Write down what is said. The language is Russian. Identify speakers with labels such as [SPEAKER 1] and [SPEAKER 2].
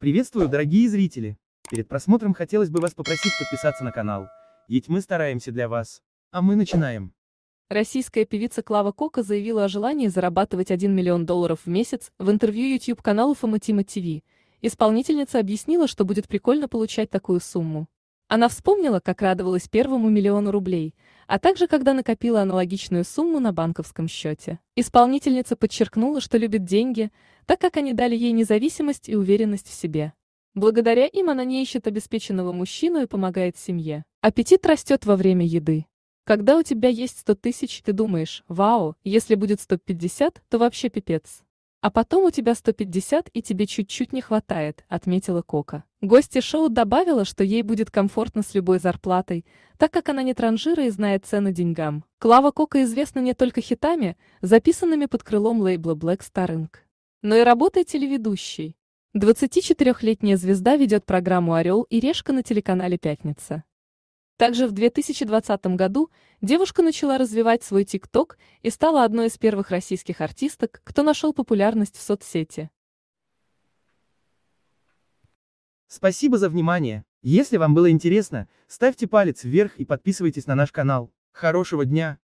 [SPEAKER 1] Приветствую, дорогие зрители! Перед просмотром хотелось бы вас попросить подписаться на канал, ведь мы стараемся для вас. А мы начинаем.
[SPEAKER 2] Российская певица Клава Кока заявила о желании зарабатывать 1 миллион долларов в месяц в интервью YouTube-каналу Фоматима ТВ. Исполнительница объяснила, что будет прикольно получать такую сумму. Она вспомнила, как радовалась первому миллиону рублей – а также когда накопила аналогичную сумму на банковском счете. Исполнительница подчеркнула, что любит деньги, так как они дали ей независимость и уверенность в себе. Благодаря им она не ищет обеспеченного мужчину и помогает семье. Аппетит растет во время еды. Когда у тебя есть 100 тысяч, ты думаешь, вау, если будет 150, то вообще пипец. А потом у тебя 150 и тебе чуть-чуть не хватает, отметила Кока. Гостья шоу добавила, что ей будет комфортно с любой зарплатой, так как она не транжира и знает цены деньгам. Клава Кока известна не только хитами, записанными под крылом лейбла Black Star Inc., но и работой телеведущей. 24-летняя звезда ведет программу «Орел и решка» на телеканале «Пятница». Также в 2020 году девушка начала развивать свой ТикТок и стала одной из первых российских артисток, кто нашел популярность в соцсети.
[SPEAKER 1] Спасибо за внимание. Если вам было интересно, ставьте палец вверх и подписывайтесь на наш канал. Хорошего дня!